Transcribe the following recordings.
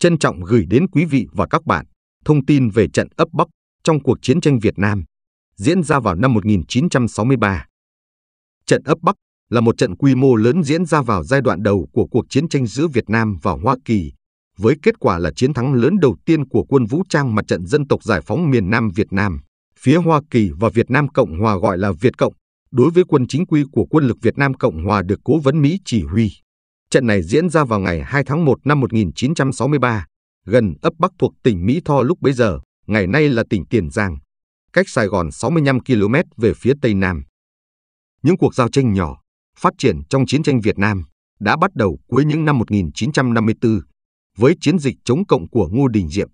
trân trọng gửi đến quý vị và các bạn thông tin về trận ấp Bắc trong cuộc chiến tranh Việt Nam diễn ra vào năm 1963. Trận ấp Bắc là một trận quy mô lớn diễn ra vào giai đoạn đầu của cuộc chiến tranh giữa Việt Nam và Hoa Kỳ, với kết quả là chiến thắng lớn đầu tiên của quân vũ trang mặt trận dân tộc giải phóng miền Nam Việt Nam, phía Hoa Kỳ và Việt Nam Cộng Hòa gọi là Việt Cộng, đối với quân chính quy của quân lực Việt Nam Cộng Hòa được cố vấn Mỹ chỉ huy. Trận này diễn ra vào ngày 2 tháng 1 năm 1963, gần ấp Bắc thuộc tỉnh Mỹ Tho lúc bấy giờ, ngày nay là tỉnh Tiền Giang, cách Sài Gòn 65 km về phía Tây Nam. Những cuộc giao tranh nhỏ, phát triển trong chiến tranh Việt Nam đã bắt đầu cuối những năm 1954 với chiến dịch chống cộng của Ngô Đình Diệm.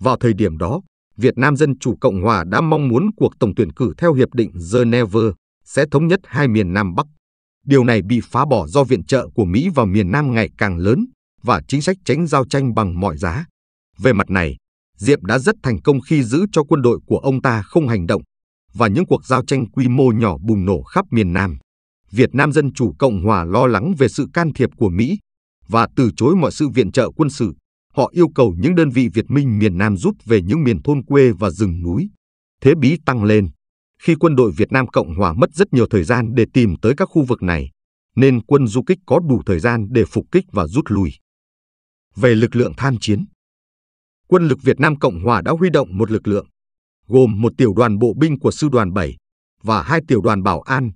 Vào thời điểm đó, Việt Nam Dân Chủ Cộng Hòa đã mong muốn cuộc tổng tuyển cử theo Hiệp định Geneva sẽ thống nhất hai miền Nam Bắc. Điều này bị phá bỏ do viện trợ của Mỹ vào miền Nam ngày càng lớn và chính sách tránh giao tranh bằng mọi giá. Về mặt này, Diệp đã rất thành công khi giữ cho quân đội của ông ta không hành động và những cuộc giao tranh quy mô nhỏ bùng nổ khắp miền Nam. Việt Nam Dân Chủ Cộng Hòa lo lắng về sự can thiệp của Mỹ và từ chối mọi sự viện trợ quân sự. Họ yêu cầu những đơn vị Việt Minh miền Nam rút về những miền thôn quê và rừng núi. Thế bí tăng lên khi quân đội Việt Nam Cộng Hòa mất rất nhiều thời gian để tìm tới các khu vực này, nên quân du kích có đủ thời gian để phục kích và rút lui. Về lực lượng tham chiến, quân lực Việt Nam Cộng Hòa đã huy động một lực lượng, gồm một tiểu đoàn bộ binh của sư đoàn 7 và hai tiểu đoàn bảo an,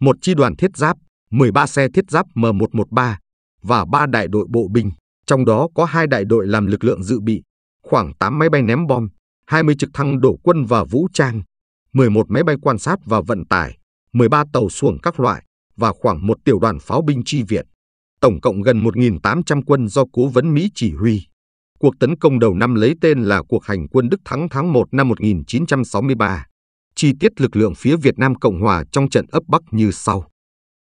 một chi đoàn thiết giáp, 13 xe thiết giáp M113 và ba đại đội bộ binh, trong đó có hai đại đội làm lực lượng dự bị, khoảng 8 máy bay ném bom, 20 trực thăng đổ quân và vũ trang, 11 máy bay quan sát và vận tải, 13 tàu xuồng các loại và khoảng một tiểu đoàn pháo binh chi viện. Tổng cộng gần 1.800 quân do cố vấn Mỹ chỉ huy. Cuộc tấn công đầu năm lấy tên là cuộc hành quân Đức thắng tháng 1 năm 1963. Chi tiết lực lượng phía Việt Nam Cộng Hòa trong trận ấp Bắc như sau.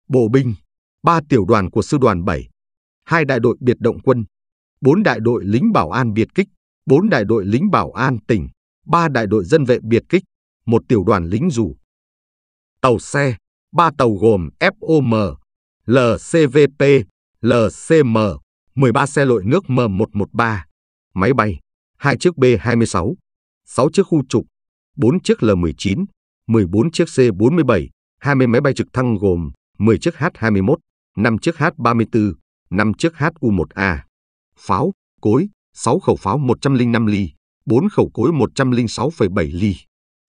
Bộ binh, 3 tiểu đoàn của sư đoàn 7, 2 đại đội biệt động quân, 4 đại đội lính bảo an biệt kích, 4 đại đội lính bảo an tỉnh, 3 đại đội dân vệ biệt kích, một tiểu đoàn lính dù. Tàu xe, ba tàu gồm FOM, LCVP, LCM, 13 xe lội nước M113, máy bay, hai chiếc B-26, 6 chiếc khu trục, 4 chiếc L-19, 14 chiếc C-47, 20 máy bay trực thăng gồm 10 chiếc H-21, 5 chiếc H-34, 5 chiếc HU-1A, pháo, cối, 6 khẩu pháo 105 ly, 4 khẩu cối 106,7 ly.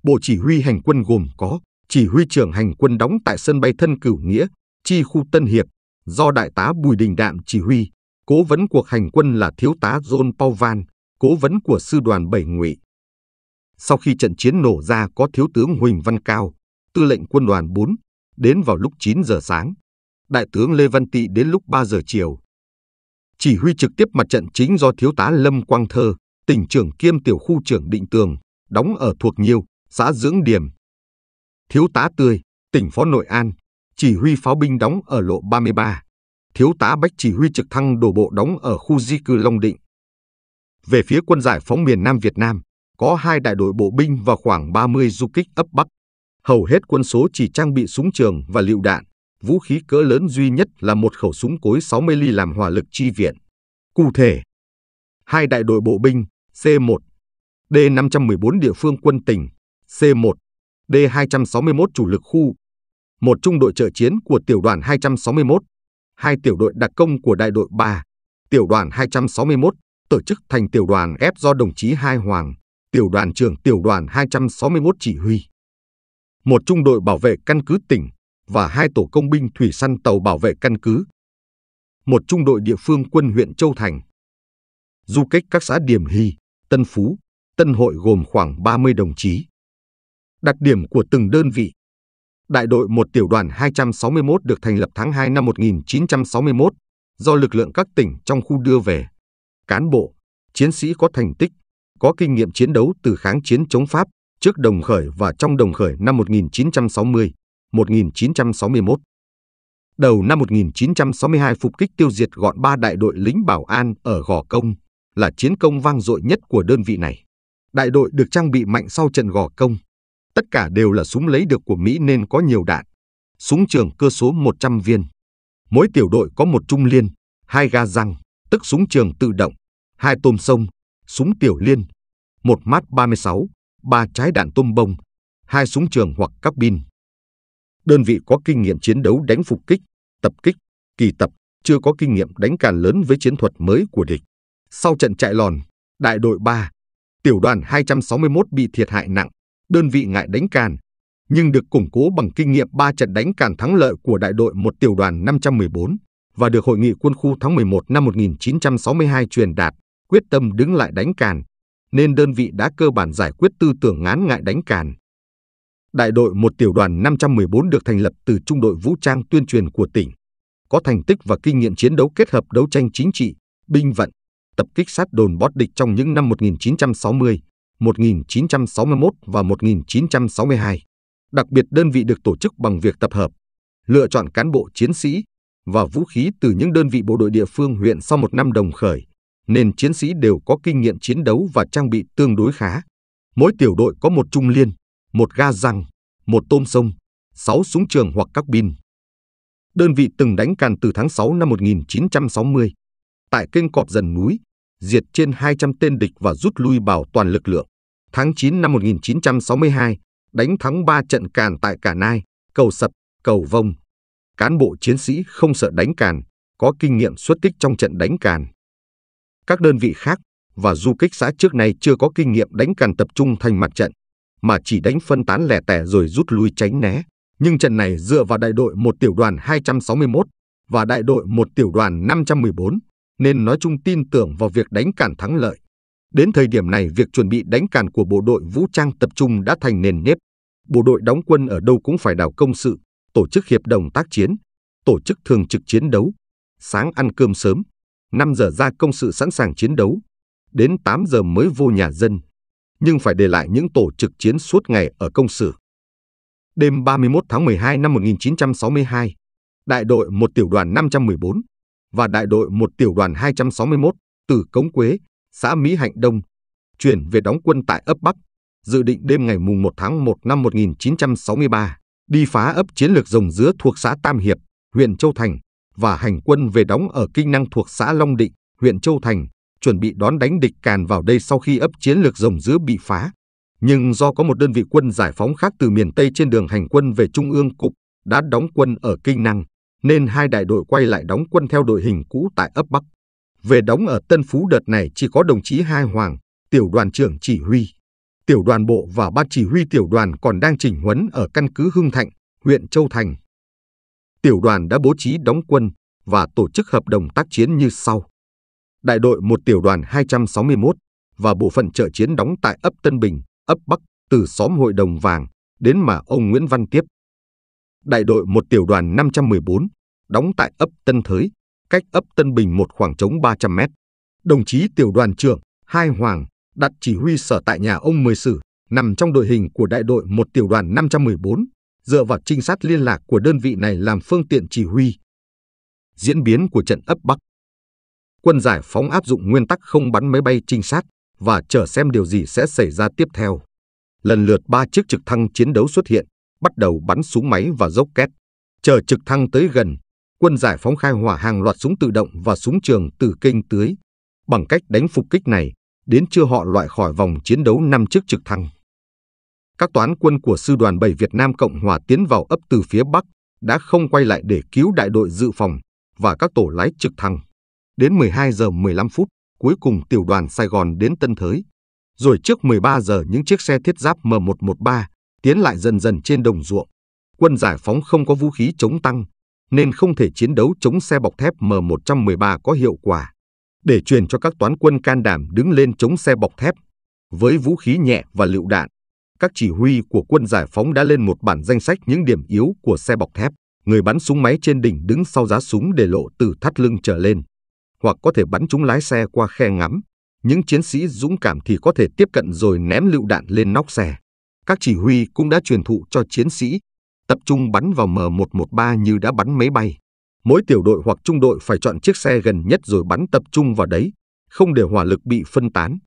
Bộ chỉ huy hành quân gồm có chỉ huy trưởng hành quân đóng tại sân bay Thân Cửu Nghĩa, chi khu Tân Hiệp, do Đại tá Bùi Đình Đạm chỉ huy, cố vấn cuộc hành quân là Thiếu tá John Pauvan, cố vấn của Sư đoàn 7 Ngụy. Sau khi trận chiến nổ ra có Thiếu tướng Huỳnh Văn Cao, tư lệnh quân đoàn 4, đến vào lúc 9 giờ sáng. Đại tướng Lê Văn Tị đến lúc 3 giờ chiều. Chỉ huy trực tiếp mặt trận chính do Thiếu tá Lâm Quang Thơ, tỉnh trưởng kiêm tiểu khu trưởng Định Tường, đóng ở thuộc nhiều, xã Dưỡng Điểm. Thiếu tá Tươi, tỉnh Phó Nội An, chỉ huy pháo binh đóng ở lộ 33. Thiếu tá Bách chỉ huy trực thăng đổ bộ đóng ở khu di cư Long Định. Về phía quân giải phóng miền Nam Việt Nam, có hai đại đội bộ binh và khoảng 30 du kích ấp Bắc. Hầu hết quân số chỉ trang bị súng trường và lựu đạn, vũ khí cỡ lớn duy nhất là một khẩu súng cối 60 ly làm hỏa lực chi viện. Cụ thể, hai đại đội bộ binh C1, D514 địa phương quân tỉnh C1, D261 chủ lực khu, một trung đội trợ chiến của tiểu đoàn 261, hai tiểu đội đặc công của đại đội 3, tiểu đoàn 261 tổ chức thành tiểu đoàn ép do đồng chí Hai Hoàng, tiểu đoàn trưởng tiểu đoàn 261 chỉ huy. Một trung đội bảo vệ căn cứ tỉnh và hai tổ công binh thủy săn tàu bảo vệ căn cứ. Một trung đội địa phương quân huyện Châu Thành. Du kích các xã Điềm Hy, Tân Phú, Tân Hội gồm khoảng 30 đồng chí đặc điểm của từng đơn vị. Đại đội 1 tiểu đoàn 261 được thành lập tháng 2 năm 1961 do lực lượng các tỉnh trong khu đưa về. Cán bộ, chiến sĩ có thành tích, có kinh nghiệm chiến đấu từ kháng chiến chống Pháp trước đồng khởi và trong đồng khởi năm 1960, 1961. Đầu năm 1962 phục kích tiêu diệt gọn ba đại đội lính bảo an ở Gò Công là chiến công vang dội nhất của đơn vị này. Đại đội được trang bị mạnh sau trận Gò Công. Tất cả đều là súng lấy được của Mỹ nên có nhiều đạn. Súng trường cơ số 100 viên. Mỗi tiểu đội có một trung liên, hai ga răng, tức súng trường tự động, hai tôm sông, súng tiểu liên, một mát 36, ba trái đạn tôm bông, hai súng trường hoặc cabin. Đơn vị có kinh nghiệm chiến đấu đánh phục kích, tập kích, kỳ tập, chưa có kinh nghiệm đánh càn lớn với chiến thuật mới của địch. Sau trận chạy lòn, đại đội 3, tiểu đoàn 261 bị thiệt hại nặng, đơn vị ngại đánh càn, nhưng được củng cố bằng kinh nghiệm 3 trận đánh càn thắng lợi của đại đội một tiểu đoàn 514 và được Hội nghị quân khu tháng 11 năm 1962 truyền đạt quyết tâm đứng lại đánh càn, nên đơn vị đã cơ bản giải quyết tư tưởng ngán ngại đánh càn. Đại đội một tiểu đoàn 514 được thành lập từ trung đội vũ trang tuyên truyền của tỉnh, có thành tích và kinh nghiệm chiến đấu kết hợp đấu tranh chính trị, binh vận, tập kích sát đồn bót địch trong những năm 1960, 1961 và 1962. Đặc biệt đơn vị được tổ chức bằng việc tập hợp, lựa chọn cán bộ chiến sĩ và vũ khí từ những đơn vị bộ đội địa phương huyện sau một năm đồng khởi, nên chiến sĩ đều có kinh nghiệm chiến đấu và trang bị tương đối khá. Mỗi tiểu đội có một trung liên, một ga răng, một tôm sông, sáu súng trường hoặc các bin. Đơn vị từng đánh càn từ tháng 6 năm 1960 tại kênh cọp dần núi diệt trên 200 tên địch và rút lui bảo toàn lực lượng. Tháng 9 năm 1962, đánh thắng 3 trận càn tại Cả Nai, Cầu Sập, Cầu Vông. Cán bộ chiến sĩ không sợ đánh càn, có kinh nghiệm xuất kích trong trận đánh càn. Các đơn vị khác và du kích xã trước nay chưa có kinh nghiệm đánh càn tập trung thành mặt trận, mà chỉ đánh phân tán lẻ tẻ rồi rút lui tránh né. Nhưng trận này dựa vào đại đội một tiểu đoàn 261 và đại đội một tiểu đoàn 514 nên nói chung tin tưởng vào việc đánh cản thắng lợi. Đến thời điểm này, việc chuẩn bị đánh cản của bộ đội vũ trang tập trung đã thành nền nếp. Bộ đội đóng quân ở đâu cũng phải đào công sự, tổ chức hiệp đồng tác chiến, tổ chức thường trực chiến đấu. Sáng ăn cơm sớm, 5 giờ ra công sự sẵn sàng chiến đấu, đến 8 giờ mới vô nhà dân, nhưng phải để lại những tổ trực chiến suốt ngày ở công sự. Đêm 31 tháng 12 năm 1962, đại đội một tiểu đoàn 514 và đại đội một tiểu đoàn 261 từ Cống Quế, xã Mỹ Hạnh Đông, chuyển về đóng quân tại ấp Bắc, dự định đêm ngày mùng 1 tháng 1 năm 1963 đi phá ấp chiến lược rồng dứa thuộc xã Tam Hiệp, huyện Châu Thành và hành quân về đóng ở kinh năng thuộc xã Long Định, huyện Châu Thành, chuẩn bị đón đánh địch càn vào đây sau khi ấp chiến lược rồng dứa bị phá. Nhưng do có một đơn vị quân giải phóng khác từ miền Tây trên đường hành quân về Trung ương Cục đã đóng quân ở Kinh Năng, nên hai đại đội quay lại đóng quân theo đội hình cũ tại ấp Bắc. Về đóng ở Tân Phú đợt này chỉ có đồng chí Hai Hoàng, tiểu đoàn trưởng chỉ huy. Tiểu đoàn bộ và ban chỉ huy tiểu đoàn còn đang chỉnh huấn ở căn cứ Hưng Thạnh, huyện Châu Thành. Tiểu đoàn đã bố trí đóng quân và tổ chức hợp đồng tác chiến như sau. Đại đội một tiểu đoàn 261 và bộ phận trợ chiến đóng tại ấp Tân Bình, ấp Bắc từ xóm Hội Đồng Vàng đến mà ông Nguyễn Văn Tiếp đại đội một tiểu đoàn 514, đóng tại ấp Tân Thới, cách ấp Tân Bình một khoảng trống 300 mét. Đồng chí tiểu đoàn trưởng Hai Hoàng đặt chỉ huy sở tại nhà ông Mười Sử, nằm trong đội hình của đại đội một tiểu đoàn 514, dựa vào trinh sát liên lạc của đơn vị này làm phương tiện chỉ huy. Diễn biến của trận ấp Bắc Quân giải phóng áp dụng nguyên tắc không bắn máy bay trinh sát và chờ xem điều gì sẽ xảy ra tiếp theo. Lần lượt ba chiếc trực thăng chiến đấu xuất hiện, bắt đầu bắn súng máy và dốc két. Chờ trực thăng tới gần, quân giải phóng khai hỏa hàng loạt súng tự động và súng trường từ kênh tưới. Bằng cách đánh phục kích này, đến chưa họ loại khỏi vòng chiến đấu năm chiếc trực thăng. Các toán quân của Sư đoàn 7 Việt Nam Cộng Hòa tiến vào ấp từ phía Bắc đã không quay lại để cứu đại đội dự phòng và các tổ lái trực thăng. Đến 12 giờ 15 phút, cuối cùng tiểu đoàn Sài Gòn đến Tân Thới. Rồi trước 13 giờ những chiếc xe thiết giáp M113 tiến lại dần dần trên đồng ruộng. Quân giải phóng không có vũ khí chống tăng, nên không thể chiến đấu chống xe bọc thép M113 có hiệu quả. Để truyền cho các toán quân can đảm đứng lên chống xe bọc thép, với vũ khí nhẹ và lựu đạn, các chỉ huy của quân giải phóng đã lên một bản danh sách những điểm yếu của xe bọc thép. Người bắn súng máy trên đỉnh đứng sau giá súng để lộ từ thắt lưng trở lên, hoặc có thể bắn chúng lái xe qua khe ngắm. Những chiến sĩ dũng cảm thì có thể tiếp cận rồi ném lựu đạn lên nóc xe các chỉ huy cũng đã truyền thụ cho chiến sĩ tập trung bắn vào M113 như đã bắn máy bay. Mỗi tiểu đội hoặc trung đội phải chọn chiếc xe gần nhất rồi bắn tập trung vào đấy, không để hỏa lực bị phân tán.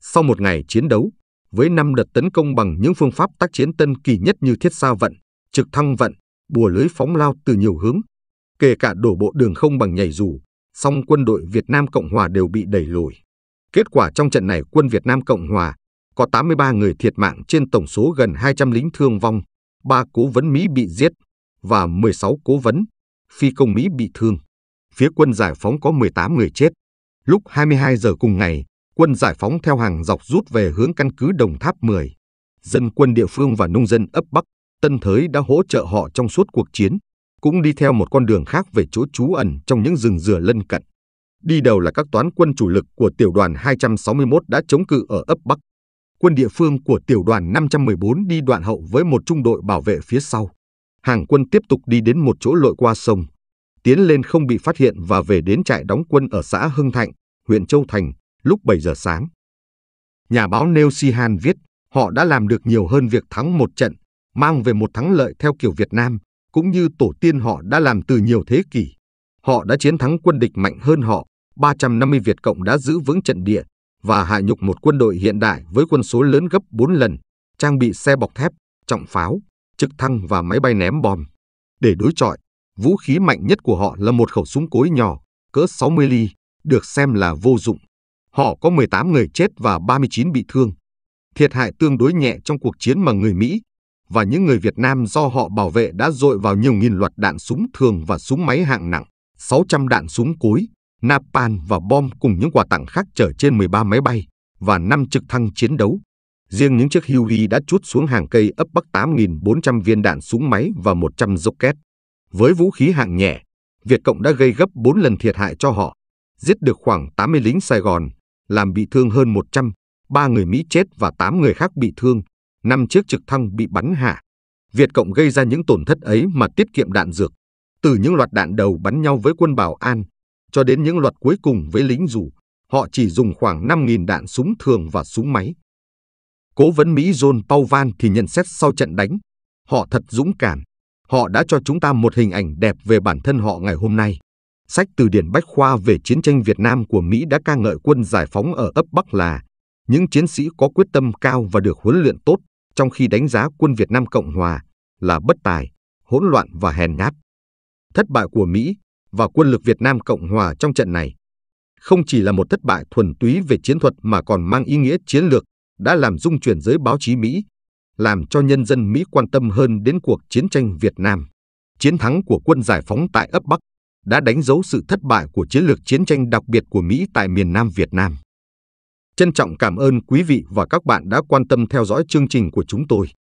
Sau một ngày chiến đấu, với 5 đợt tấn công bằng những phương pháp tác chiến tân kỳ nhất như thiết sao vận, trực thăng vận, bùa lưới phóng lao từ nhiều hướng, kể cả đổ bộ đường không bằng nhảy dù, song quân đội Việt Nam Cộng Hòa đều bị đẩy lùi. Kết quả trong trận này quân Việt Nam Cộng Hòa có 83 người thiệt mạng trên tổng số gần 200 lính thương vong, 3 cố vấn Mỹ bị giết và 16 cố vấn, phi công Mỹ bị thương. Phía quân giải phóng có 18 người chết. Lúc 22 giờ cùng ngày, quân giải phóng theo hàng dọc rút về hướng căn cứ Đồng Tháp 10. Dân quân địa phương và nông dân ấp Bắc, Tân Thới đã hỗ trợ họ trong suốt cuộc chiến, cũng đi theo một con đường khác về chỗ trú ẩn trong những rừng dừa lân cận. Đi đầu là các toán quân chủ lực của tiểu đoàn 261 đã chống cự ở ấp Bắc, quân địa phương của tiểu đoàn 514 đi đoạn hậu với một trung đội bảo vệ phía sau. Hàng quân tiếp tục đi đến một chỗ lội qua sông, tiến lên không bị phát hiện và về đến trại đóng quân ở xã Hưng Thạnh, huyện Châu Thành, lúc 7 giờ sáng. Nhà báo Neil Sihan viết, họ đã làm được nhiều hơn việc thắng một trận, mang về một thắng lợi theo kiểu Việt Nam, cũng như tổ tiên họ đã làm từ nhiều thế kỷ. Họ đã chiến thắng quân địch mạnh hơn họ, 350 Việt Cộng đã giữ vững trận địa, và hạ nhục một quân đội hiện đại với quân số lớn gấp 4 lần, trang bị xe bọc thép, trọng pháo, trực thăng và máy bay ném bom. Để đối chọi, vũ khí mạnh nhất của họ là một khẩu súng cối nhỏ, cỡ 60 ly, được xem là vô dụng. Họ có 18 người chết và 39 bị thương. Thiệt hại tương đối nhẹ trong cuộc chiến mà người Mỹ và những người Việt Nam do họ bảo vệ đã dội vào nhiều nghìn loạt đạn súng thường và súng máy hạng nặng, 600 đạn súng cối, napalm và bom cùng những quà tặng khác chở trên 13 máy bay và 5 trực thăng chiến đấu. Riêng những chiếc Huey đã trút xuống hàng cây ấp bắc 8.400 viên đạn súng máy và 100 rocket. Với vũ khí hạng nhẹ, Việt Cộng đã gây gấp 4 lần thiệt hại cho họ, giết được khoảng 80 lính Sài Gòn, làm bị thương hơn 100, 3 người Mỹ chết và 8 người khác bị thương, 5 chiếc trực thăng bị bắn hạ. Việt Cộng gây ra những tổn thất ấy mà tiết kiệm đạn dược. Từ những loạt đạn đầu bắn nhau với quân Bảo An, cho đến những luật cuối cùng với lính dù, họ chỉ dùng khoảng 5.000 đạn súng thường và súng máy. Cố vấn Mỹ John Paul Van thì nhận xét sau trận đánh, họ thật dũng cảm, họ đã cho chúng ta một hình ảnh đẹp về bản thân họ ngày hôm nay. Sách từ điển bách khoa về chiến tranh Việt Nam của Mỹ đã ca ngợi quân giải phóng ở ấp Bắc là những chiến sĩ có quyết tâm cao và được huấn luyện tốt, trong khi đánh giá quân Việt Nam Cộng Hòa là bất tài, hỗn loạn và hèn nhát. Thất bại của Mỹ và quân lực Việt Nam Cộng Hòa trong trận này. Không chỉ là một thất bại thuần túy về chiến thuật mà còn mang ý nghĩa chiến lược, đã làm rung chuyển giới báo chí Mỹ, làm cho nhân dân Mỹ quan tâm hơn đến cuộc chiến tranh Việt Nam. Chiến thắng của quân giải phóng tại ấp Bắc đã đánh dấu sự thất bại của chiến lược chiến tranh đặc biệt của Mỹ tại miền Nam Việt Nam. Trân trọng cảm ơn quý vị và các bạn đã quan tâm theo dõi chương trình của chúng tôi.